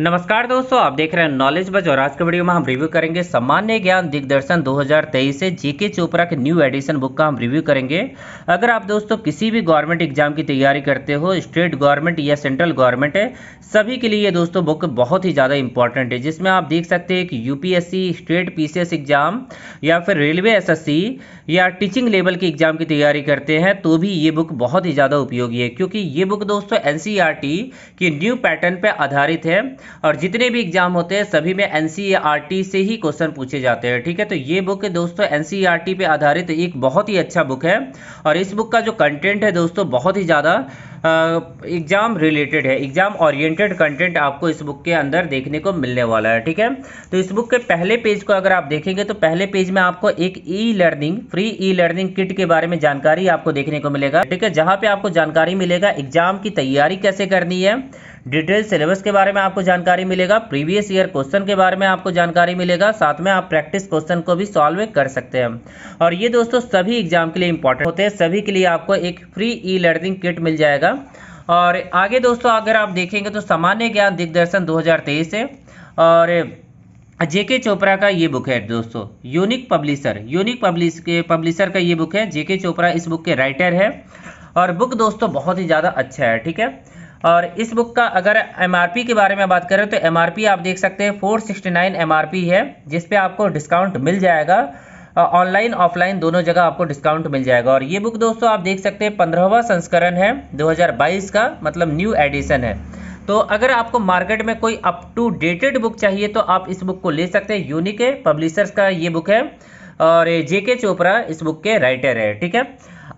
नमस्कार दोस्तों आप देख रहे हैं नॉलेज बज और आज के वीडियो में हम रिव्यू करेंगे सामान्य ज्ञान दिग्दर्शन 2023 से जीके चोपड़ा के न्यू एडिशन बुक का हम रिव्यू करेंगे अगर आप दोस्तों किसी भी गवर्नमेंट एग्जाम की तैयारी करते हो स्टेट गवर्नमेंट या सेंट्रल गवर्नमेंट है सभी के लिए ये दोस्तों बुक बहुत ही ज़्यादा इंपॉर्टेंट है जिसमें आप देख सकते हैं कि यूपीएससी स्टेट पी एग्जाम या फिर रेलवे एस या टीचिंग लेवल के एग्जाम की तैयारी करते हैं तो भी ये बुक बहुत ही ज़्यादा उपयोगी है क्योंकि ये बुक दोस्तों एन की न्यू पैटर्न पर आधारित है और जितने भी एग्जाम होते हैं सभी में एन e से ही क्वेश्चन पूछे जाते हैं ठीक है तो ये बुक दोस्तों एन e, पे आधारित एक बहुत ही अच्छा बुक है और इस बुक का जो कंटेंट है दोस्तों बहुत ही ज़्यादा एग्जाम रिलेटेड है एग्जाम ओरिएंटेड कंटेंट आपको इस बुक के अंदर देखने को मिलने वाला है ठीक है तो इस बुक के पहले पेज को अगर आप देखेंगे तो पहले पेज में आपको एक e learning free e learning kit के बारे में जानकारी आपको देखने को मिलेगा ठीक है जहां पे आपको जानकारी मिलेगा एग्जाम की तैयारी कैसे करनी है डिटेल सिलेबस के बारे में आपको जानकारी मिलेगा प्रीवियस ईयर क्वेश्चन के बारे में आपको जानकारी मिलेगा साथ में आप प्रैक्टिस क्वेश्चन को भी सॉल्व कर सकते हैं और ये दोस्तों सभी एग्जाम के लिए इंपॉर्टेंट होते हैं सभी के लिए आपको एक फ्री ई लर्निंग किट मिल जाएगा और आगे दोस्तों अगर आप देखेंगे तो सामान्य ज्ञान दिग्दर्शन 2023 है और जेके चोपड़ा का ये बुक है दोस्तों यूनिक पब्लिशर यूनिक पब्लिश के पब्लिशर का ये बुक है जेके चोपड़ा इस बुक के राइटर है और बुक दोस्तों बहुत ही ज़्यादा अच्छा है ठीक है और इस बुक का अगर एम के बारे में बात करें तो एम आप देख सकते हैं फोर सिक्सटी है जिस आपको डिस्काउंट मिल जाएगा ऑनलाइन ऑफलाइन दोनों जगह आपको डिस्काउंट मिल जाएगा और ये बुक दोस्तों आप देख सकते हैं पंद्रहवा संस्करण है 2022 का मतलब न्यू एडिशन है तो अगर आपको मार्केट में कोई अप टू डेटेड बुक चाहिए तो आप इस बुक को ले सकते हैं यूनिक है पब्लिशर्स का ये बुक है और जे के चोपड़ा इस बुक के राइटर है ठीक है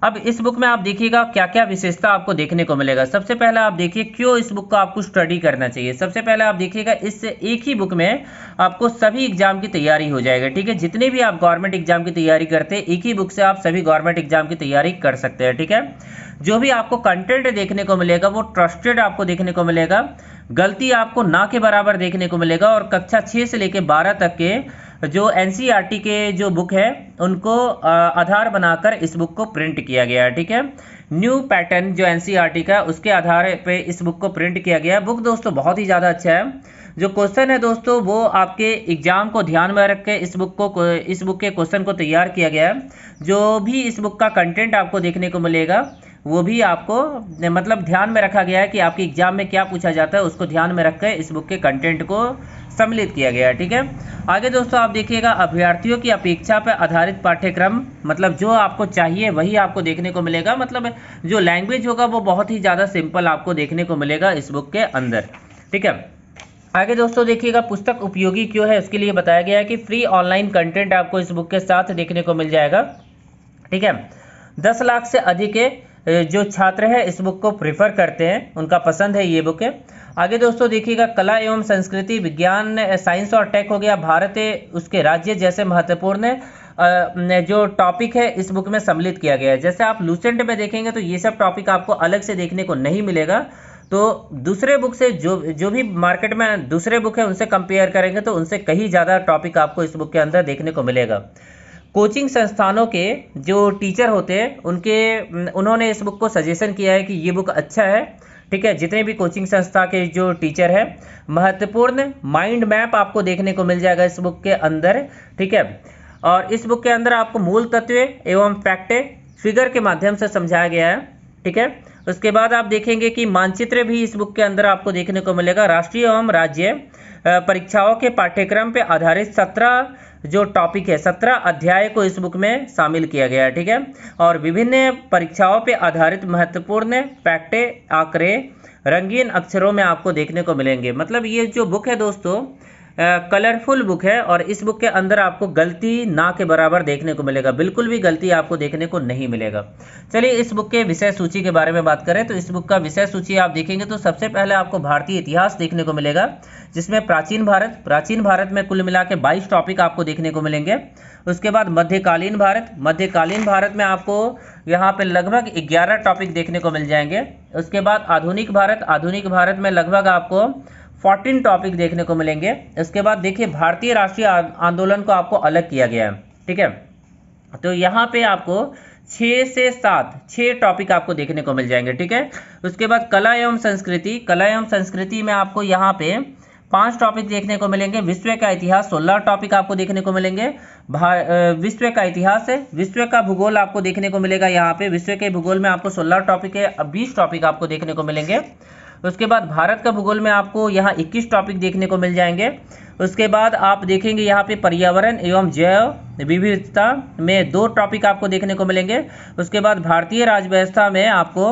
अब इस बुक में आप देखिएगा क्या क्या विशेषता आपको देखने को मिलेगा सबसे पहले आप देखिए क्यों इस बुक को आपको स्टडी करना चाहिए सबसे पहले आप देखिएगा इससे एक ही बुक में आपको सभी एग्जाम की तैयारी हो जाएगा ठीक है जितने भी आप गवर्नमेंट एग्जाम की तैयारी करते हैं एक ही बुक से आप सभी गवर्नमेंट एग्जाम की तैयारी कर सकते हैं ठीक है जो भी आपको कंटेंट देखने को मिलेगा वो ट्रस्टेड आपको देखने को मिलेगा गलती आपको ना के बराबर देखने को मिलेगा और कक्षा छः से लेकर बारह तक के जो एन e के जो बुक है उनको आधार बनाकर इस बुक को प्रिंट किया गया है ठीक है न्यू पैटर्न जो एन e का उसके आधार पे इस बुक को प्रिंट किया गया है बुक दोस्तों बहुत ही ज़्यादा अच्छा है जो क्वेश्चन है दोस्तों वो आपके एग्जाम को ध्यान में रख के इस बुक को इस बुक के क्वेश्चन को तैयार किया गया है जो भी इस बुक का कंटेंट आपको देखने को मिलेगा वो भी आपको मतलब ध्यान में रखा गया है कि आपके एग्जाम में क्या पूछा जाता है उसको ध्यान में रख कर इस बुक के कंटेंट को सम्मिलित किया गया है ठीक है आगे दोस्तों आप देखिएगा अभ्यर्थियों की अपेक्षा पर आधारित पाठ्यक्रम मतलब जो आपको चाहिए वही आपको देखने को मिलेगा मतलब जो लैंग्वेज होगा वो बहुत ही ज़्यादा सिंपल आपको देखने को मिलेगा इस बुक के अंदर ठीक है आगे दोस्तों देखिएगा पुस्तक उपयोगी क्यों है उसके लिए बताया गया है कि फ्री ऑनलाइन कंटेंट आपको इस बुक के साथ देखने को मिल जाएगा ठीक है दस लाख से अधिक जो छात्र है इस बुक को प्रीफर करते हैं उनका पसंद है ये बुक है आगे दोस्तों देखिएगा कला एवं संस्कृति विज्ञान साइंस और टेक हो गया भारत उसके राज्य जैसे महत्वपूर्ण जो टॉपिक है इस बुक में सम्मिलित किया गया है जैसे आप लूसेंट में देखेंगे तो ये सब टॉपिक आपको अलग से देखने को नहीं मिलेगा तो दूसरे बुक से जो जो भी मार्केट में दूसरे बुक है उनसे कंपेयर करेंगे तो उनसे कहीं ज़्यादा टॉपिक आपको इस बुक के अंदर देखने को मिलेगा कोचिंग संस्थानों के जो टीचर होते हैं उनके उन्होंने इस बुक को सजेशन किया है कि ये बुक अच्छा है ठीक है जितने भी कोचिंग संस्था के जो टीचर हैं महत्वपूर्ण माइंड मैप आपको देखने को मिल जाएगा इस बुक के अंदर ठीक है और इस बुक के अंदर आपको मूल तत्व एवं फैक्ट फिगर के माध्यम से समझाया गया है ठीक है उसके बाद आप देखेंगे कि मानचित्र भी इस बुक के अंदर आपको देखने को मिलेगा राष्ट्रीय एवं राज्य परीक्षाओं के पाठ्यक्रम पर आधारित सत्रह जो टॉपिक है सत्रह अध्याय को इस बुक में शामिल किया गया है ठीक है और विभिन्न परीक्षाओं पर आधारित महत्वपूर्ण पैक्टे आंकड़े रंगीन अक्षरों में आपको देखने को मिलेंगे मतलब ये जो बुक है दोस्तों कलरफुल बुक है और इस बुक के अंदर आपको गलती ना के बराबर देखने को मिलेगा बिल्कुल भी गलती आपको देखने को नहीं मिलेगा चलिए इस बुक के विषय सूची के बारे में बात करें तो इस बुक का विषय सूची आप देखेंगे तो सबसे पहले आपको भारतीय इतिहास देखने को मिलेगा जिसमें प्राचीन भारत प्राचीन भारत में कुल मिला के बाईस टॉपिक आपको देखने को मिलेंगे उसके बाद मध्यकालीन भारत मध्यकालीन भारत में आपको यहाँ पे लगभग ग्यारह टॉपिक देखने को मिल जाएंगे उसके बाद आधुनिक भारत आधुनिक भारत में लगभग आपको 14 टॉपिक देखने को मिलेंगे इसके बाद देखिए भारतीय राष्ट्रीय आंदोलन को आपको अलग किया गया है ठीक है तो यहाँ पे आपको छः से सात छः टॉपिक आपको देखने को मिल जाएंगे ठीक है उसके बाद कला एवं संस्कृति कला एवं संस्कृति में आपको यहाँ पे पांच टॉपिक देखने को मिलेंगे विश्व का इतिहास सोलह टॉपिक आपको देखने को मिलेंगे विश्व का इतिहास है विश्व का भूगोल आपको देखने को मिलेगा यहाँ पे विश्व के भूगोल में आपको सोलह टॉपिक है बीस टॉपिक आपको देखने को मिलेंगे उसके बाद भारत का भूगोल में आपको यहाँ इक्कीस टॉपिक देखने को मिल जाएंगे उसके बाद आप देखेंगे यहाँ पे पर्यावरण एवं जैव विविधता में दो टॉपिक आपको देखने को मिलेंगे उसके बाद भारतीय राज्य व्यवस्था में आपको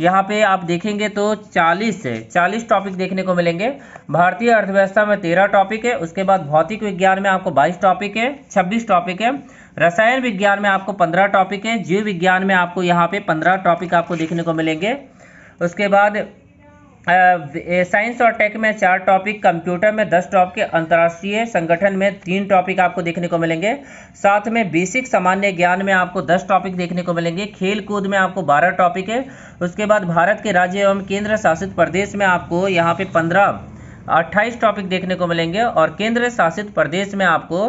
यहाँ पे आप देखेंगे तो 40 से 40 टॉपिक देखने को मिलेंगे भारतीय अर्थव्यवस्था में 13 टॉपिक है उसके बाद भौतिक विज्ञान में आपको 22 टॉपिक है 26 टॉपिक है रसायन विज्ञान में आपको 15 टॉपिक है जीव विज्ञान में आपको यहाँ पे 15 टॉपिक आपको देखने को मिलेंगे उसके बाद साइंस और टेक में चार टॉपिक कंप्यूटर में दस टॉपिक अंतर्राष्ट्रीय संगठन में तीन टॉपिक आपको देखने को मिलेंगे साथ में बेसिक सामान्य ज्ञान में आपको दस टॉपिक देखने को मिलेंगे खेल कूद में आपको बारह टॉपिक है उसके बाद भारत के राज्य एवं केंद्र शासित प्रदेश में आपको यहाँ पे पंद्रह अट्ठाईस टॉपिक देखने को मिलेंगे और केंद्र शासित प्रदेश में आपको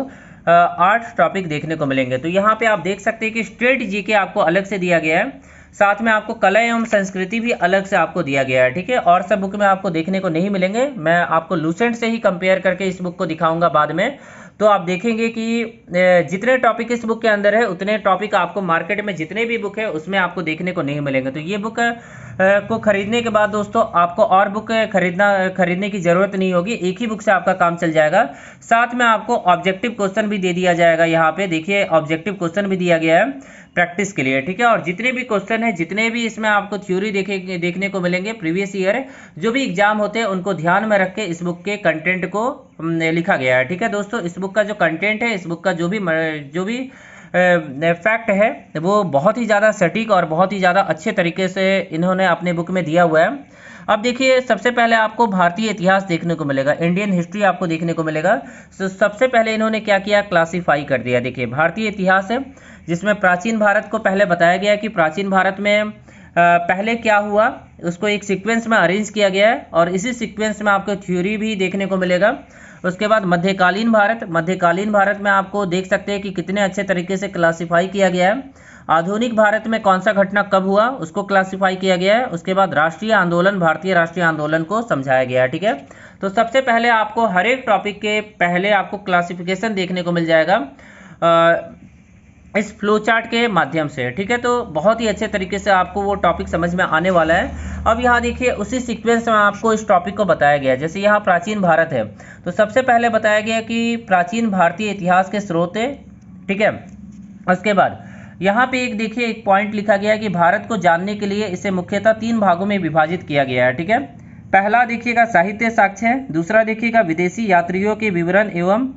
आठ टॉपिक देखने को मिलेंगे तो यहाँ पे आप देख सकते हैं कि स्टेट जी के आपको अलग से दिया गया है साथ में आपको कला एवं संस्कृति भी अलग से आपको दिया गया है ठीक है और सब बुक में आपको देखने को नहीं मिलेंगे मैं आपको लूसेंट से ही कंपेयर करके इस बुक को दिखाऊंगा बाद में तो आप देखेंगे कि जितने टॉपिक इस बुक के अंदर है उतने टॉपिक आपको मार्केट में जितने भी बुक है उसमें आपको देखने को नहीं मिलेंगे तो ये बुक को खरीदने के बाद दोस्तों आपको और बुक खरीदना खरीदने की ज़रूरत नहीं होगी एक ही बुक से आपका काम चल जाएगा साथ में आपको ऑब्जेक्टिव क्वेश्चन भी दे दिया जाएगा यहाँ पे देखिए ऑब्जेक्टिव क्वेश्चन भी दिया गया है प्रैक्टिस के लिए ठीक है और जितने भी क्वेश्चन है जितने भी इसमें आपको थ्योरी देखे देखने को मिलेंगे प्रीवियस ईयर जो भी एग्जाम होते हैं उनको ध्यान में रख के इस बुक के कंटेंट को लिखा गया है ठीक है दोस्तों इस बुक का जो कंटेंट है इस बुक का जो भी जो भी फैक्ट है वो बहुत ही ज़्यादा सटीक और बहुत ही ज़्यादा अच्छे तरीके से इन्होंने अपने बुक में दिया हुआ है अब देखिए सबसे पहले आपको भारतीय इतिहास देखने को मिलेगा इंडियन हिस्ट्री आपको देखने को मिलेगा तो सबसे पहले इन्होंने क्या किया क्लासीफाई कर दिया देखिए भारतीय इतिहास है जिसमें प्राचीन भारत को पहले बताया गया कि प्राचीन भारत में पहले क्या हुआ उसको एक सीक्वेंस में अरेंज किया गया है और इसी सीक्वेंस में आपको थ्योरी भी देखने को मिलेगा उसके बाद मध्यकालीन भारत मध्यकालीन भारत में आपको देख सकते हैं कि कितने अच्छे तरीके से क्लासीफाई किया गया है आधुनिक भारत में कौन सा घटना कब हुआ उसको क्लासीफाई किया गया है उसके बाद राष्ट्रीय आंदोलन भारतीय राष्ट्रीय आंदोलन को समझाया गया है ठीक है तो सबसे पहले आपको हर एक टॉपिक के पहले आपको क्लासिफिकेशन देखने को मिल जाएगा इस फ्लो चार्ट के माध्यम से ठीक है तो बहुत ही अच्छे तरीके से आपको वो टॉपिक समझ में आने वाला है अब यहाँ देखिए उसी सीक्वेंस में आपको इस टॉपिक को बताया गया जैसे यहाँ प्राचीन भारत है तो सबसे पहले बताया गया कि प्राचीन भारतीय इतिहास के स्रोत है ठीक है उसके बाद यहाँ पे एक देखिए एक पॉइंट लिखा गया कि भारत को जानने के लिए इसे मुख्यतः तीन भागों में विभाजित किया गया है ठीक है पहला देखिएगा साहित्य साक्ष्य दूसरा देखिएगा विदेशी यात्रियों के विवरण एवं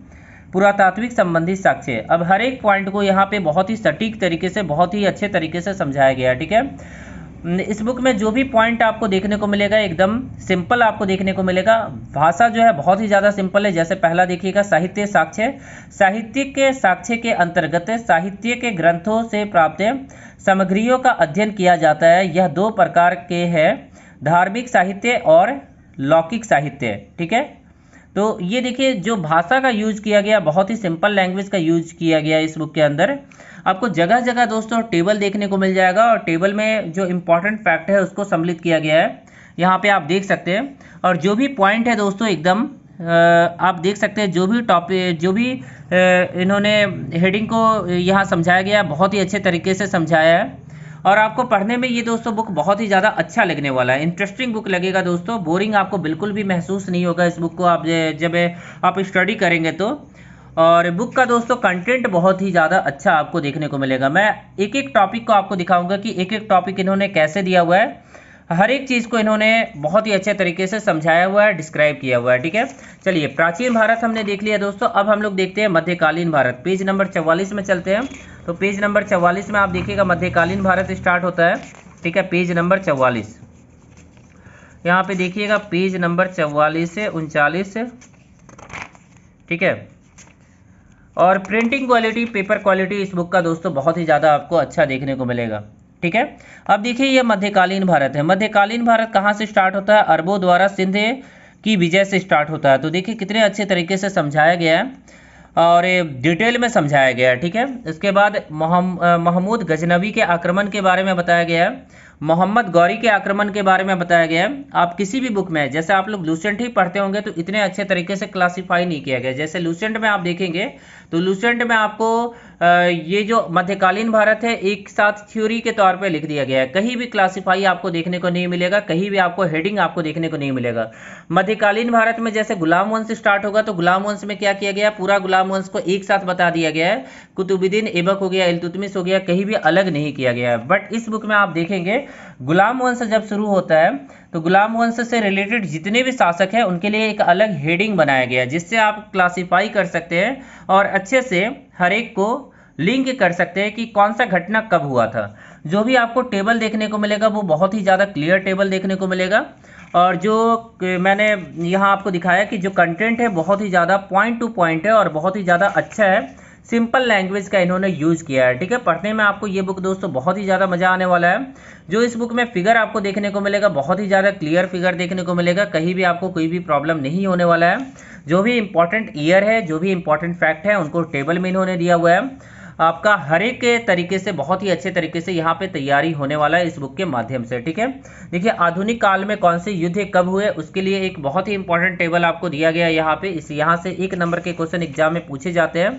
पुरातात्विक संबंधित साक्ष्य अब हर एक पॉइंट को यहाँ पे बहुत ही सटीक तरीके से बहुत ही अच्छे तरीके से समझाया गया ठीक है इस बुक में जो भी पॉइंट आपको देखने को मिलेगा एकदम सिंपल आपको देखने को मिलेगा भाषा जो है बहुत ही ज़्यादा सिंपल है जैसे पहला देखिएगा साहित्य साक्ष्य साहित्य के साक्ष्य के अंतर्गत साहित्य के ग्रंथों से प्राप्त सामग्रियों का अध्ययन किया जाता है यह दो प्रकार के है धार्मिक साहित्य और लौकिक साहित्य ठीक है तो ये देखिए जो भाषा का यूज किया गया बहुत ही सिंपल लैंग्वेज का यूज किया गया इस बुक के अंदर आपको जगह जगह दोस्तों टेबल देखने को मिल जाएगा और टेबल में जो इम्पोर्टेंट फैक्ट है उसको सम्मिलित किया गया है यहाँ पे आप देख सकते हैं और जो भी पॉइंट है दोस्तों एकदम आप देख सकते हैं जो भी टॉपिक जो भी इन्होंने हेडिंग को यहाँ समझाया गया बहुत ही अच्छे तरीके से समझाया है और आपको पढ़ने में ये दोस्तों बुक बहुत ही ज़्यादा अच्छा लगने वाला है इंटरेस्टिंग बुक लगेगा दोस्तों बोरिंग आपको बिल्कुल भी महसूस नहीं होगा इस बुक को आप जब आप स्टडी करेंगे तो और बुक का दोस्तों कंटेंट बहुत ही ज़्यादा अच्छा आपको देखने को मिलेगा मैं एक एक टॉपिक को आपको दिखाऊंगा कि एक एक टॉपिक इन्होंने कैसे दिया हुआ है हर एक चीज़ को इन्होंने बहुत ही अच्छे तरीके से समझाया हुआ है डिस्क्राइब किया हुआ है ठीक है चलिए प्राचीन भारत हमने देख लिया दोस्तों अब हम लोग देखते हैं मध्यकालीन भारत पेज नंबर चवालीस में चलते हैं तो पेज नंबर चवालीस में आप देखिएगा मध्यकालीन भारत स्टार्ट होता है ठीक है पेज नंबर चवालीस यहाँ पे देखिएगा पेज नंबर चवालीस से उनचालीस ठीक है और प्रिंटिंग क्वालिटी पेपर क्वालिटी इस बुक का दोस्तों बहुत ही ज़्यादा आपको अच्छा देखने को मिलेगा ठीक है अब देखिए ये मध्यकालीन भारत है मध्यकालीन भारत कहाँ से स्टार्ट होता है अरबों द्वारा सिंध की विजय से स्टार्ट होता है तो देखिए कितने अच्छे तरीके से समझाया गया है और ये डिटेल में समझाया गया है ठीक है इसके बाद महमूद गजनवी के आक्रमण के बारे में बताया गया है मोहम्मद गौरी के आक्रमण के बारे में बताया गया है आप किसी भी बुक में जैसे आप लोग लूसेंट ही पढ़ते होंगे तो इतने अच्छे तरीके से क्लासीफाई नहीं किया गया जैसे लूसेंट में आप देखेंगे तो लूसेंट में आपको ये जो मध्यकालीन भारत है एक साथ थ्योरी के तौर पे लिख दिया गया है कहीं भी क्लासीफाई आपको देखने को नहीं मिलेगा कहीं भी आपको हेडिंग आपको देखने को नहीं मिलेगा मध्यकालीन भारत में जैसे गुलाम वंश स्टार्ट होगा तो गुलाम वंश में क्या किया गया पूरा गुलाम वंश को एक साथ बता दिया गया है कुतुबुद्दीन एबक हो गया इलतुतमिस हो गया कहीं भी अलग नहीं किया गया है बट इस बुक में आप देखेंगे गुलाम वंश जब शुरू होता है तो गुलाम वंश से रिलेटेड जितने भी शासक हैं उनके लिए एक अलग हेडिंग बनाया गया है जिससे आप क्लासीफाई कर सकते हैं और अच्छे से हर एक को लिंक कर सकते हैं कि कौन सा घटना कब हुआ था जो भी आपको टेबल देखने को मिलेगा वो बहुत ही ज़्यादा क्लियर टेबल देखने को मिलेगा और जो मैंने यहाँ आपको दिखाया कि जो कंटेंट है बहुत ही ज़्यादा पॉइंट टू पॉइंट है और बहुत ही ज़्यादा अच्छा है सिंपल लैंग्वेज का इन्होंने यूज किया है ठीक है पढ़ने में आपको ये बुक दोस्तों बहुत ही ज़्यादा मजा आने वाला है जो इस बुक में फिगर आपको देखने को मिलेगा बहुत ही ज़्यादा क्लियर फिगर देखने को मिलेगा कहीं भी आपको कोई भी प्रॉब्लम नहीं होने वाला है जो भी इंपॉर्टेंट ईयर है जो भी इंपॉर्टेंट फैक्ट है उनको टेबल में इन्होंने दिया हुआ है आपका हर एक तरीके से बहुत ही अच्छे तरीके से यहाँ पे तैयारी होने वाला है इस बुक के माध्यम से ठीक है देखिए आधुनिक काल में कौन से युद्ध कब हुए उसके लिए एक बहुत ही इंपॉर्टेंट टेबल आपको दिया गया है यहाँ पे इस यहाँ से एक नंबर के क्वेश्चन एग्जाम में पूछे जाते हैं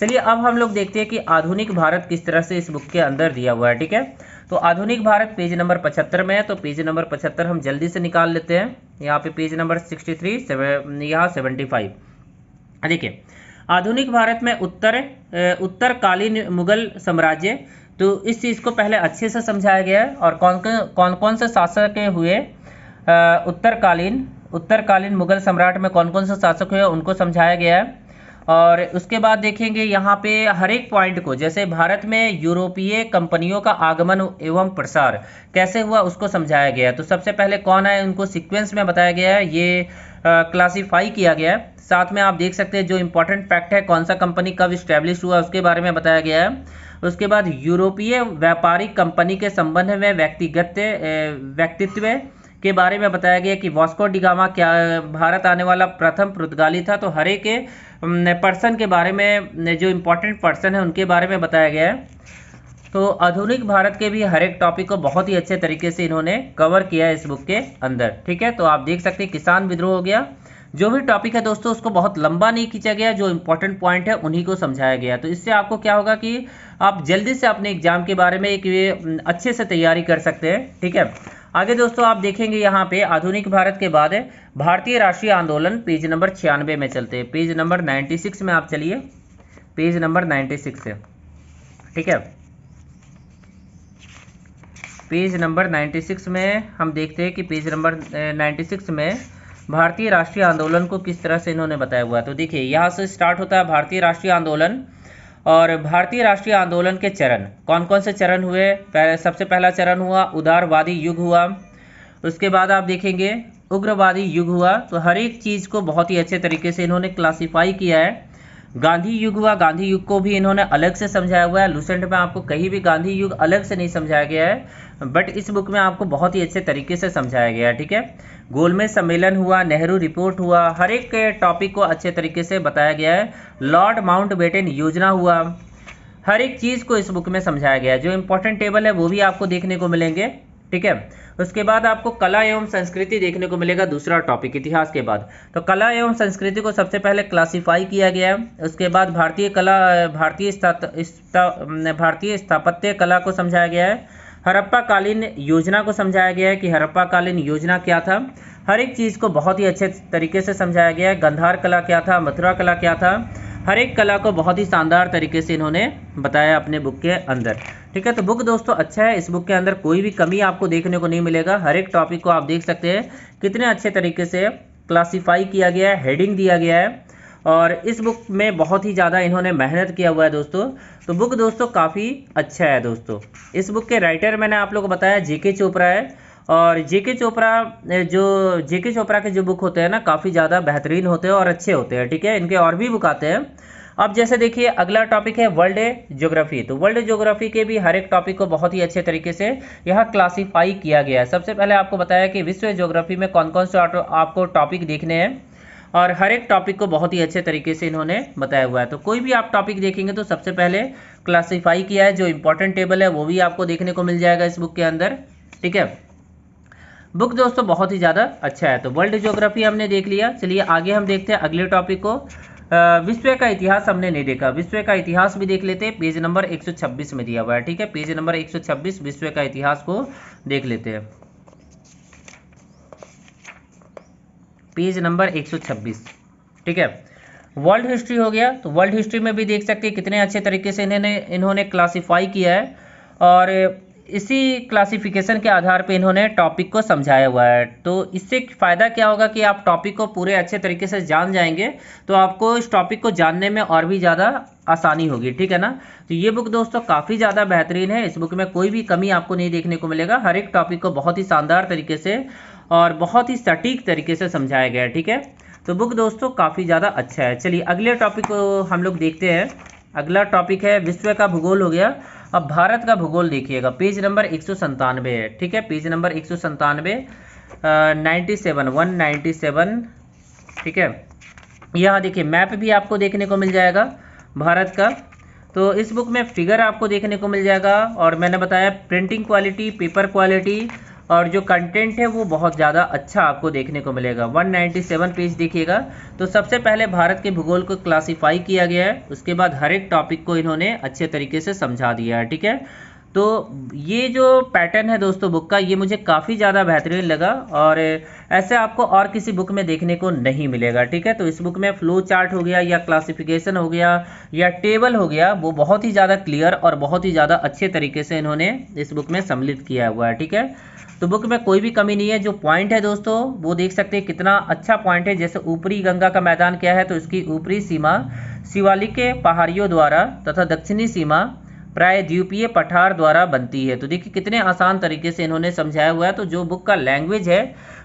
चलिए अब हम लोग देखते हैं कि आधुनिक भारत किस तरह से इस बुक के अंदर दिया हुआ है ठीक है तो आधुनिक भारत पेज नंबर पचहत्तर में है तो पेज नंबर पचहत्तर हम जल्दी से निकाल लेते हैं यहाँ पे page number sixty three seven यहाँ सेवेंटी फाइव देखिए आधुनिक भारत में उत्तर उत्तरकालीन मुगल साम्राज्य तो इस चीज़ को पहले अच्छे से समझाया गया है और कौन कौन कौन से शासक हुए उत्तरकालीन उत्तरकालीन मुगल सम्राट में कौन कौन से शासक हुए उनको समझाया गया है और उसके बाद देखेंगे यहाँ पे हर एक पॉइंट को जैसे भारत में यूरोपीय कंपनियों का आगमन एवं प्रसार कैसे हुआ उसको समझाया गया तो सबसे पहले कौन आए उनको सीक्वेंस में बताया गया है ये क्लासीफाई किया गया है साथ में आप देख सकते हैं जो इम्पोर्टेंट फैक्ट है कौन सा कंपनी कब स्टैब्लिश हुआ उसके बारे में बताया गया है उसके बाद यूरोपीय व्यापारिक कंपनी के संबंध में व्यक्तिगत व्यक्तित्व के बारे में बताया गया कि वॉस्को डिगामा क्या भारत आने वाला प्रथम पुर्तगाली था तो हरे के पर्सन के बारे में जो इम्पोर्टेंट पर्सन है उनके बारे में बताया गया है तो आधुनिक भारत के भी हर एक टॉपिक को बहुत ही अच्छे तरीके से इन्होंने कवर किया है इस बुक के अंदर ठीक है तो आप देख सकते हैं किसान विद्रोह हो गया जो भी टॉपिक है दोस्तों उसको बहुत लंबा नहीं खींचा गया जो इंपॉर्टेंट पॉइंट है उन्हीं को समझाया गया तो इससे आपको क्या होगा कि आप जल्दी से अपने एग्जाम के बारे में एक अच्छे से तैयारी कर सकते हैं ठीक है आगे दोस्तों आप देखेंगे यहाँ पे आधुनिक भारत के बाद भारतीय राष्ट्रीय आंदोलन पेज नंबर छियानवे में चलते हैं पेज नंबर नाइन्टी में आप चलिए पेज नंबर नाइन्टी से ठीक है पेज नंबर 96 में हम देखते हैं कि पेज नंबर 96 में भारतीय राष्ट्रीय आंदोलन को किस तरह से इन्होंने बताया हुआ तो देखिए यहाँ से स्टार्ट होता है भारतीय राष्ट्रीय आंदोलन और भारतीय राष्ट्रीय आंदोलन के चरण कौन कौन से चरण हुए सबसे पहला चरण हुआ उदारवादी युग हुआ उसके बाद आप देखेंगे उग्रवादी युग हुआ तो हर एक चीज़ को बहुत ही अच्छे तरीके से इन्होंने क्लासीफाई किया है गांधी युग व गांधी युग को भी इन्होंने अलग से समझाया हुआ है लूसेंट में आपको कहीं भी गांधी युग अलग से नहीं समझाया गया है बट इस बुक में आपको बहुत ही अच्छे तरीके से समझाया गया है ठीक है गोलमेज सम्मेलन हुआ नेहरू रिपोर्ट हुआ हर एक टॉपिक को अच्छे तरीके से बताया गया है लॉर्ड माउंट बेटेन योजना हुआ हर एक चीज़ को इस बुक में समझाया गया है जो इम्पोर्टेंट टेबल है वो भी आपको देखने को मिलेंगे ठीक है उसके बाद आपको कला एवं संस्कृति देखने को मिलेगा दूसरा टॉपिक इतिहास के बाद तो कला एवं संस्कृति को सबसे पहले क्लासीफाई किया गया है उसके बाद भारतीय कला भारतीय भारतीय स्थापत्य कला को समझाया गया है हरप्पा कालीन योजना को समझाया गया है कि हरप्पा कालीन योजना क्या था हर एक चीज़ को बहुत ही अच्छे तरीके से समझाया गया है गंधार कला क्या था मथुरा कला क्या था हर एक कला को बहुत ही शानदार तरीके से इन्होंने बताया अपने बुक के अंदर ठीक है तो बुक दोस्तों अच्छा है इस बुक के अंदर कोई भी कमी आपको देखने को नहीं मिलेगा हर एक टॉपिक को आप देख सकते हैं कितने अच्छे तरीके से क्लासीफाई किया गया है हेडिंग दिया गया है और इस बुक में बहुत ही ज़्यादा इन्होंने मेहनत किया हुआ है दोस्तों तो बुक दोस्तों काफ़ी अच्छा है दोस्तों इस बुक के राइटर मैंने आप लोग को बताया जेके चोपड़ा है और जेके चोपड़ा जो जेके चोपड़ा के जो बुक होते हैं ना काफ़ी ज़्यादा बेहतरीन होते हैं और अच्छे होते हैं ठीक है इनके और भी बुक आते हैं अब जैसे देखिए अगला टॉपिक है वर्ल्ड ज्योग्राफी तो वर्ल्ड ज्योग्राफी के भी हर एक टॉपिक को बहुत ही अच्छे तरीके से यहाँ क्लासीफाई किया गया है सबसे पहले आपको बताया कि विश्व ज्योग्राफी में कौन कौन से आपको टॉपिक देखने हैं और हर एक टॉपिक को बहुत ही अच्छे तरीके से इन्होंने बताया हुआ है तो कोई भी आप टॉपिक देखेंगे तो सबसे पहले क्लासीफाई किया है जो इंपॉर्टेंट टेबल है वो भी आपको देखने को मिल जाएगा इस बुक के अंदर ठीक है बुक दोस्तों बहुत ही ज़्यादा अच्छा है तो वर्ल्ड ज्योग्राफी हमने देख लिया चलिए आगे हम देखते हैं अगले टॉपिक को विश्व का इतिहास हमने नहीं देखा विश्व का इतिहास भी देख लेते हैं पेज नंबर 126 में दिया हुआ है ठीक है पेज नंबर 126 विश्व का इतिहास को देख लेते हैं पेज नंबर 126 ठीक है वर्ल्ड हिस्ट्री हो गया तो वर्ल्ड हिस्ट्री में भी देख सकते हैं कितने अच्छे तरीके से इन्होंने इन्होंने क्लासीफाई किया है और इसी क्लासिफिकेशन के आधार पे इन्होंने टॉपिक को समझाया हुआ है तो इससे फ़ायदा क्या होगा कि आप टॉपिक को पूरे अच्छे तरीके से जान जाएंगे तो आपको इस टॉपिक को जानने में और भी ज़्यादा आसानी होगी ठीक है ना तो ये बुक दोस्तों काफ़ी ज़्यादा बेहतरीन है इस बुक में कोई भी कमी आपको नहीं देखने को मिलेगा हर एक टॉपिक को बहुत ही शानदार तरीके से और बहुत ही सटीक तरीके से समझाया गया है ठीक है तो बुक दोस्तों काफ़ी ज़्यादा अच्छा है चलिए अगले टॉपिक को हम लोग देखते हैं अगला टॉपिक है विश्व का भूगोल हो गया अब भारत का भूगोल देखिएगा पेज नंबर एक है ठीक है पेज नंबर एक सौ संतानवे ठीक है यहाँ देखिए मैप भी आपको देखने को मिल जाएगा भारत का तो इस बुक में फिगर आपको देखने को मिल जाएगा और मैंने बताया प्रिंटिंग क्वालिटी पेपर क्वालिटी और जो कंटेंट है वो बहुत ज़्यादा अच्छा आपको देखने को मिलेगा 197 पेज देखिएगा तो सबसे पहले भारत के भूगोल को क्लासीफाई किया गया है उसके बाद हर एक टॉपिक को इन्होंने अच्छे तरीके से समझा दिया है ठीक है तो ये जो पैटर्न है दोस्तों बुक का ये मुझे काफ़ी ज़्यादा बेहतरीन लगा और ऐसे आपको और किसी बुक में देखने को नहीं मिलेगा ठीक है तो इस बुक में फ्लो चार्ट हो गया या क्लासिफिकेशन हो गया या टेबल हो गया वो बहुत ही ज़्यादा क्लियर और बहुत ही ज़्यादा अच्छे तरीके से इन्होंने इस बुक में सम्मिलित किया हुआ है ठीक है तो बुक में कोई भी कमी नहीं है जो पॉइंट है दोस्तों वो देख सकते हैं कितना अच्छा पॉइंट है जैसे ऊपरी गंगा का मैदान क्या है तो इसकी ऊपरी सीमा शिवालिक के पहाड़ियों द्वारा तथा दक्षिणी सीमा प्राय द्वीपीय पठार द्वारा बनती है तो देखिए कितने आसान तरीके से इन्होंने समझाया हुआ है तो जो बुक का लैंग्वेज है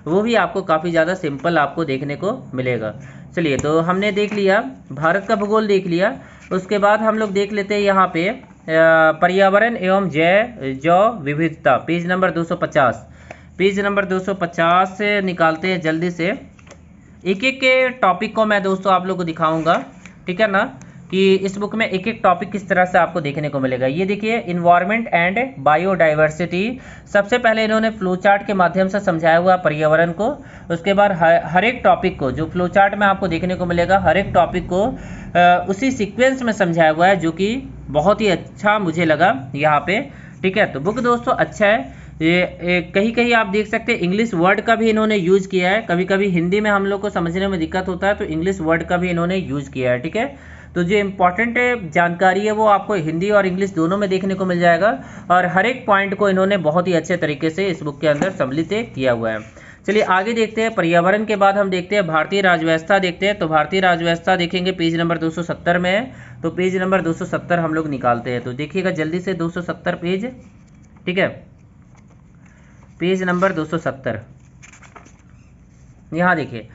वो भी आपको काफ़ी ज़्यादा सिंपल आपको देखने को मिलेगा चलिए तो हमने देख लिया भारत का भूगोल देख लिया उसके बाद हम लोग देख लेते हैं यहाँ पे पर्यावरण एवं जैव जो विविधता पेज नंबर 250 पेज नंबर 250 से निकालते हैं जल्दी से एक एक के टॉपिक को मैं दोस्तों आप लोग को दिखाऊंगा ठीक है ना कि इस बुक में एक एक टॉपिक किस तरह से आपको देखने को मिलेगा ये देखिए इन्वायरमेंट एंड बायोडाइवर्सिटी सबसे पहले इन्होंने फ्लो चार्ट के माध्यम से समझाया हुआ पर्यावरण को उसके बाद हर, हर एक टॉपिक को जो फ्लो चार्ट में आपको देखने को मिलेगा हर एक टॉपिक को आ, उसी सिक्वेंस में समझाया हुआ है जो कि बहुत ही अच्छा मुझे लगा यहाँ पे ठीक है तो बुक दोस्तों अच्छा है ये कहीं कहीं आप देख सकते हैं इंग्लिश वर्ड का भी इन्होंने यूज किया है कभी कभी हिंदी में हम लोग को समझने में दिक्कत होता है तो इंग्लिश वर्ड का भी इन्होंने यूज किया है ठीक है तो जो इम्पोर्टेंट जानकारी है वो आपको हिंदी और इंग्लिश दोनों में देखने को मिल जाएगा और हर एक पॉइंट को इन्होंने बहुत ही अच्छे तरीके से इस बुक के अंदर सम्मिलित किया हुआ है चलिए आगे देखते हैं पर्यावरण के बाद हम देखते हैं भारतीय राजव्यवस्था देखते हैं तो भारतीय राजव्यवस्था देखेंगे पेज नंबर 270 में है तो पेज नंबर 270 हम लोग निकालते हैं तो देखिएगा जल्दी से 270 पेज ठीक है पेज नंबर 270 यहाँ देखिए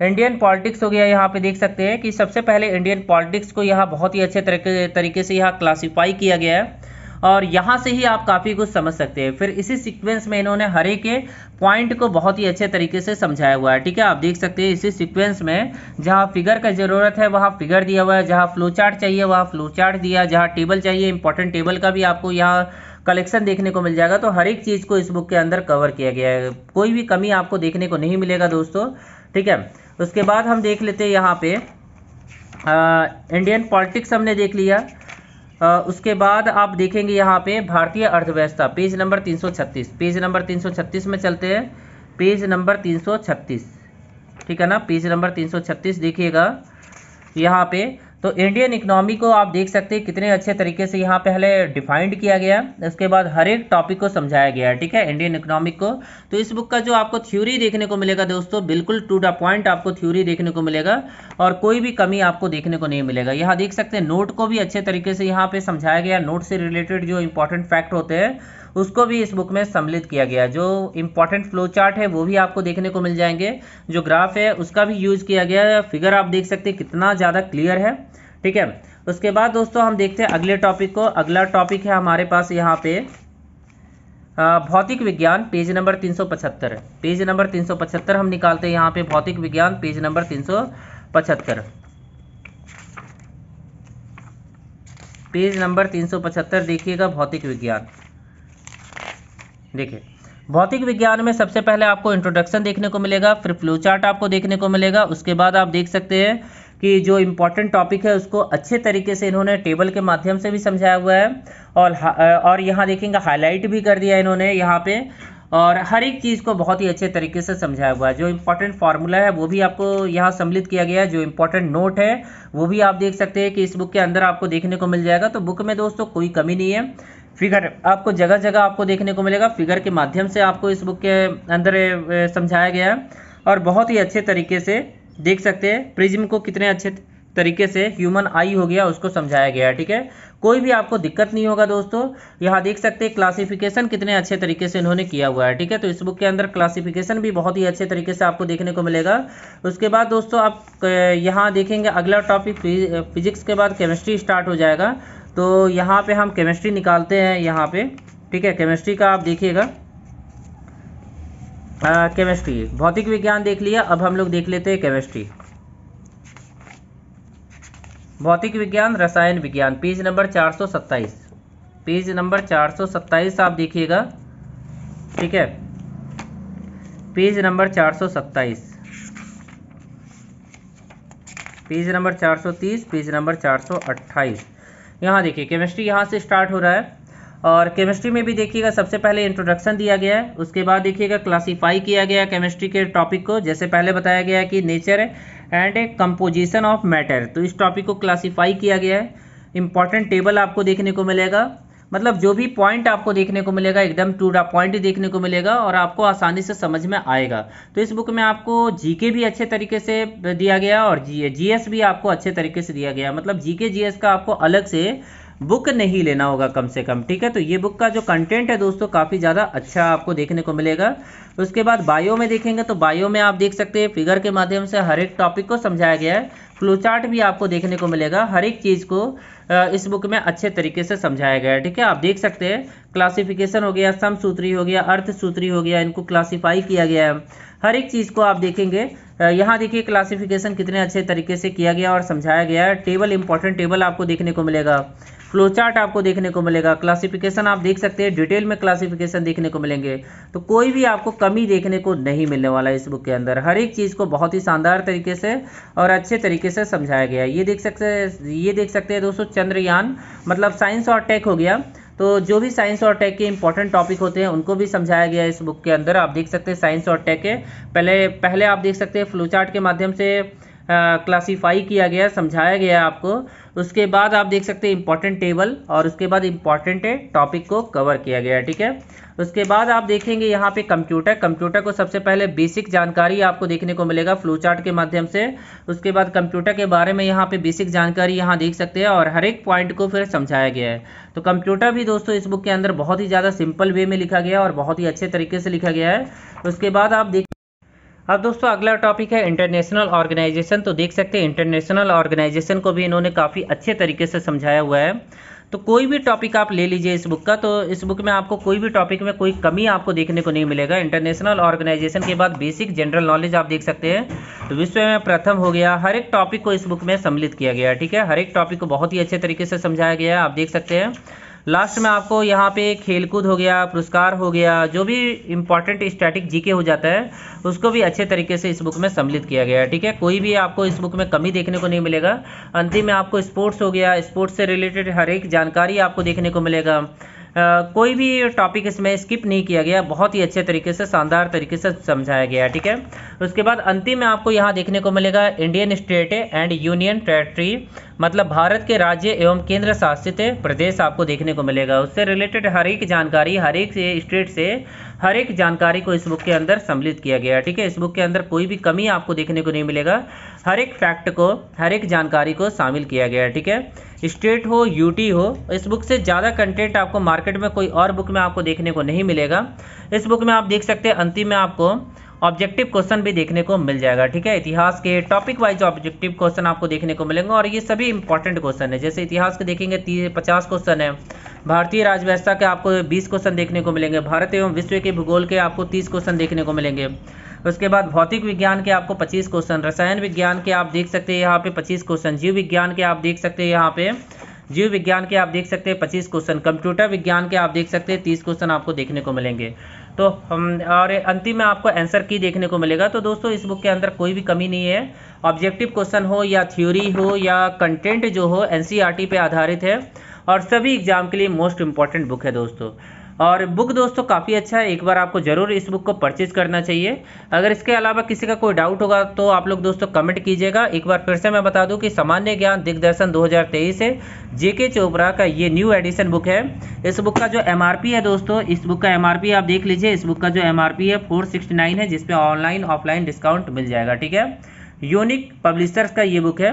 इंडियन पॉलिटिक्स हो गया यहाँ पे देख सकते हैं कि सबसे पहले इंडियन पॉलिटिक्स को यहाँ बहुत ही अच्छे तरीके तरीके से यहाँ क्लासीफाई किया गया है और यहाँ से ही आप काफ़ी कुछ समझ सकते हैं फिर इसी सीक्वेंस में इन्होंने हर एक पॉइंट को बहुत ही अच्छे तरीके से समझाया हुआ है ठीक है आप देख सकते हैं इसी सीक्वेंस में जहाँ फिगर का ज़रूरत है वहाँ फिगर दिया हुआ है जहाँ फ्लो चार्ट चाहिए वहाँ फ्लो चार्ट दिया जहाँ टेबल चाहिए इंपॉर्टेंट टेबल का भी आपको यहाँ कलेक्शन देखने को मिल जाएगा तो हर एक चीज़ को इस बुक के अंदर कवर किया गया है कोई भी कमी आपको देखने को नहीं मिलेगा दोस्तों ठीक है उसके बाद हम देख लेते हैं यहाँ पे आ, इंडियन पॉलिटिक्स हमने देख लिया आ, उसके बाद आप देखेंगे यहाँ पे भारतीय अर्थव्यवस्था पेज नंबर 336 पेज नंबर 336 में चलते हैं पेज नंबर 336 ठीक है ना पेज नंबर 336 देखिएगा यहाँ पे तो इंडियन इकोनॉमी को आप देख सकते हैं कितने अच्छे तरीके से यहाँ पहले डिफाइंड किया गया है उसके बाद हर एक टॉपिक को समझाया गया है ठीक है इंडियन इकोनॉमिक को तो इस बुक का जो आपको थ्योरी देखने को मिलेगा दोस्तों बिल्कुल टू द पॉइंट आपको थ्योरी देखने को मिलेगा और कोई भी कमी आपको देखने को नहीं मिलेगा यहाँ देख सकते हैं नोट को भी अच्छे तरीके से यहाँ पर समझाया गया नोट से रिलेटेड जो इंपॉर्टेंट फैक्ट होते हैं उसको भी इस बुक में सम्मिलित किया गया जो इंपॉर्टेंट फ्लो चार्ट है वो भी आपको देखने को मिल जाएंगे जो ग्राफ है उसका भी यूज किया गया फिगर आप देख सकते हैं कितना ज़्यादा क्लियर है ठीक है उसके बाद दोस्तों हम देखते हैं अगले टॉपिक को अगला टॉपिक है हमारे पास यहाँ पे भौतिक विज्ञान पेज नंबर 375 पेज नंबर 375 हम निकालते हैं यहाँ पे भौतिक विज्ञान पेज नंबर 375 पेज नंबर 375 देखिएगा भौतिक विज्ञान देखिए भौतिक विज्ञान में सबसे पहले आपको इंट्रोडक्शन देखने को मिलेगा फिर फ्लो चार्ट आपको देखने को मिलेगा उसके बाद आप देख सकते हैं कि जो इम्पोर्टेंट टॉपिक है उसको अच्छे तरीके से इन्होंने टेबल के माध्यम से भी समझाया हुआ है और और यहाँ देखेंगे हाईलाइट भी कर दिया इन्होंने यहाँ पे और हर एक चीज़ को बहुत ही अच्छे तरीके से समझाया हुआ है जो इम्पोर्टेंट फार्मूला है वो भी आपको यहाँ सम्मिलित किया गया है जो इम्पोर्टेंट नोट है वो भी आप देख सकते हैं कि इस बुक के अंदर आपको देखने को मिल जाएगा तो बुक में दोस्तों कोई कमी नहीं है फिगर आपको जगह जगह आपको देखने को मिलेगा फिगर के माध्यम से आपको इस बुक के अंदर समझाया गया है और बहुत ही अच्छे तरीके से देख सकते हैं प्रिज्म को कितने अच्छे तरीके से ह्यूमन आई हो गया उसको समझाया गया ठीक है कोई भी आपको दिक्कत नहीं होगा दोस्तों यहाँ देख सकते हैं क्लासिफिकेशन कितने अच्छे तरीके से इन्होंने किया हुआ है ठीक है तो इस बुक के अंदर क्लासिफिकेशन भी बहुत ही अच्छे तरीके से आपको देखने को मिलेगा उसके बाद दोस्तों आप यहाँ देखेंगे अगला टॉपिक फिजिक्स के बाद केमिस्ट्री स्टार्ट हो जाएगा तो यहाँ पे हम केमिस्ट्री निकालते हैं यहाँ पे ठीक है केमिस्ट्री का आप देखिएगा केमिस्ट्री भौतिक विज्ञान देख लिया अब हम लोग देख लेते हैं केमिस्ट्री भौतिक विज्ञान रसायन विज्ञान पेज नंबर 427 पेज नंबर 427 आप देखिएगा ठीक है page number 427 page number 430 page number 428 यहाँ देखिए केमिस्ट्री यहाँ से स्टार्ट हो रहा है और केमिस्ट्री में भी देखिएगा सबसे पहले इंट्रोडक्शन दिया गया है उसके बाद देखिएगा क्लासीफाई किया गया केमिस्ट्री के टॉपिक को जैसे पहले बताया गया है कि nature and composition of matter तो इस टॉपिक को क्लासीफाई किया गया है इंपॉर्टेंट टेबल आपको देखने को मिलेगा मतलब जो भी पॉइंट आपको देखने को मिलेगा एकदम टू डा पॉइंट देखने को मिलेगा और आपको आसानी से समझ में आएगा तो इस बुक में आपको जीके भी अच्छे तरीके से दिया गया और जी जीएस भी आपको अच्छे तरीके से दिया गया मतलब जीके जीएस का आपको अलग से बुक नहीं लेना होगा कम से कम ठीक है तो ये बुक का जो कंटेंट है दोस्तों काफ़ी ज़्यादा अच्छा आपको देखने को मिलेगा उसके बाद बायो में देखेंगे तो बायो में आप देख सकते हैं फिगर के माध्यम से हर एक टॉपिक को समझाया गया है फ्लोचार्ट भी आपको देखने को मिलेगा हर एक चीज़ को इस बुक में अच्छे तरीके से समझाया गया है ठीक है आप देख सकते हैं क्लासिफिकेशन हो गया सम सूत्री हो गया अर्थ सूत्री हो गया इनको क्लासीफाई किया गया है हर एक चीज़ को आप देखेंगे यहाँ देखिए क्लासिफिकेशन कितने अच्छे तरीके से किया गया और समझाया गया है टेबल इंपॉर्टेंट टेबल आपको देखने को मिलेगा फ्लोचार्ट आपको देखने को मिलेगा क्लासिफिकेशन आप देख सकते हैं डिटेल में क्लासिफिकेशन देखने को मिलेंगे तो कोई भी आपको कमी देखने को नहीं मिलने वाला इस बुक के अंदर हर एक चीज़ को बहुत ही शानदार तरीके से और अच्छे तरीके से समझाया गया ये देख सकते ये देख सकते हैं दोस्तों चंद्रयान मतलब साइंस और टेक हो गया तो जो भी साइंस और टेक के इंपॉर्टेंट टॉपिक होते हैं उनको भी समझाया गया है इस बुक के अंदर आप देख सकते हैं साइंस और टेक के पहले पहले आप देख सकते हैं फ्लो चार्ट के माध्यम से क्लासीफाई किया गया समझाया गया आपको उसके बाद आप देख सकते हैं इंपॉर्टेंट टेबल और उसके बाद इंपॉर्टेंट टॉपिक को कवर किया गया है ठीक है उसके बाद आप देखेंगे यहाँ पे कंप्यूटर कंप्यूटर को सबसे पहले बेसिक जानकारी आपको देखने को मिलेगा फ्लो चार्ट के माध्यम से उसके बाद कंप्यूटर के बारे में यहाँ पे बेसिक जानकारी यहाँ देख सकते हैं और हर एक पॉइंट को फिर समझाया गया है तो कंप्यूटर भी दोस्तों इस बुक के अंदर बहुत ही ज़्यादा सिंपल वे में लिखा गया और बहुत ही अच्छे तरीके से लिखा गया है उसके बाद आप देख अब दोस्तों अगला टॉपिक है इंटरनेशनल ऑर्गेनाइजेशन तो देख सकते हैं इंटरनेशनल ऑर्गेनाइजेशन को भी इन्होंने काफ़ी अच्छे तरीके से समझाया हुआ है तो कोई भी टॉपिक आप ले लीजिए इस बुक का तो इस बुक में आपको कोई भी टॉपिक में कोई कमी आपको देखने को नहीं मिलेगा इंटरनेशनल ऑर्गेनाइजेशन के बाद बेसिक जनरल नॉलेज आप देख सकते हैं तो विश्व में प्रथम हो गया हर एक टॉपिक को इस बुक में सम्मिलित किया गया ठीक है हर एक टॉपिक को बहुत ही अच्छे तरीके से समझाया गया है आप देख सकते हैं लास्ट में आपको यहाँ पे खेलकूद हो गया पुरस्कार हो गया जो भी इंपॉर्टेंट स्टैटिक जीके हो जाता है उसको भी अच्छे तरीके से इस बुक में सम्मिलित किया गया है ठीक है कोई भी आपको इस बुक में कमी देखने को नहीं मिलेगा अंतिम में आपको स्पोर्ट्स हो गया स्पोर्ट्स से रिलेटेड हर एक जानकारी आपको देखने को मिलेगा कोई भी टॉपिक इसमें स्किप नहीं किया गया बहुत ही अच्छे तरीके से शानदार तरीके से समझाया गया ठीक है उसके बाद अंतिम में आपको यहाँ देखने को मिलेगा Indian state and union territory मतलब भारत के राज्य एवं केंद्र शासित प्रदेश आपको देखने को मिलेगा उससे रिलेटेड हर एक जानकारी हर एक स्टेट से हर एक जानकारी को इस बुक के अंदर सम्मिलित किया गया है ठीक है इस बुक के अंदर कोई भी कमी आपको देखने को नहीं मिलेगा हर एक फैक्ट को हर एक जानकारी को शामिल किया गया है ठीक है स्टेट हो यूटी हो इस बुक से ज़्यादा कंटेंट आपको मार्केट में कोई और बुक में आपको देखने को नहीं मिलेगा इस बुक में आप देख सकते हैं अंतिम में आपको ऑब्जेक्टिव क्वेश्चन भी देखने को मिल जाएगा ठीक है इतिहास के टॉपिक वाइज ऑब्जेक्टिव क्वेश्चन आपको देखने को मिलेंगे और ये सभी इंपॉर्टेंट क्वेश्चन है जैसे इतिहास के देखेंगे पचास क्वेश्चन है भारतीय राजव्यवस्था के आपको बीस क्वेश्चन देखने को मिलेंगे भारत एवं विश्व के भूगोल के आपको तीस क्वेश्चन देखने को मिलेंगे उसके बाद भौतिक विज्ञान के आपको पच्चीस क्वेश्चन रसायन विज्ञान के आप देख सकते हैं यहाँ पे पच्चीस क्वेश्चन जीव विज्ञान के आप देख सकते हैं यहाँ पे जीव विज्ञान के आप देख सकते हैं पच्चीस क्वेश्चन कंप्यूटर विज्ञान के आप देख सकते हैं तीस क्वेश्चन आपको देखने को मिलेंगे तो हम और अंतिम में आपको आंसर की देखने को मिलेगा तो दोस्तों इस बुक के अंदर कोई भी कमी नहीं है ऑब्जेक्टिव क्वेश्चन हो या थ्योरी हो या कंटेंट जो हो एन e पे आधारित है और सभी एग्जाम के लिए मोस्ट इंपॉर्टेंट बुक है दोस्तों और बुक दोस्तों काफ़ी अच्छा है एक बार आपको ज़रूर इस बुक को परचेज़ करना चाहिए अगर इसके अलावा किसी का कोई डाउट होगा तो आप लोग दोस्तों कमेंट कीजिएगा एक बार फिर से मैं बता दूं कि सामान्य ज्ञान दिग्दर्शन 2023 है जेके चोपड़ा का ये न्यू एडिशन बुक है इस बुक का जो एम है दोस्तों इस बुक का एम आप देख लीजिए इस बुक का जो एम है फोर है जिसपे ऑनलाइन ऑफलाइन डिस्काउंट मिल जाएगा ठीक है यूनिक पब्लिशर्स का ये बुक है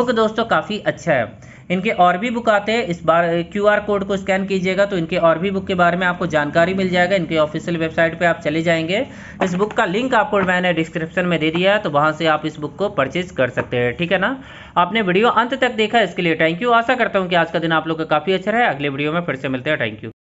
बुक दोस्तों काफ़ी अच्छा है इनके और भी बुक आते हैं इस बार क्यू कोड को स्कैन कीजिएगा तो इनके और भी बुक के बारे में आपको जानकारी मिल जाएगा इनके ऑफिशियल वेबसाइट पर आप चले जाएंगे इस बुक का लिंक आपको मैंने डिस्क्रिप्शन में दे दिया है तो वहाँ से आप इस बुक को परचेज कर सकते हैं ठीक है ना आपने वीडियो अंत तक देखा इसके लिए थैंक यू आशा करता हूँ कि आज का दिन आप लोग का काफ़ी अच्छा है अगले वीडियो में फिर से मिलते हैं थैंक यू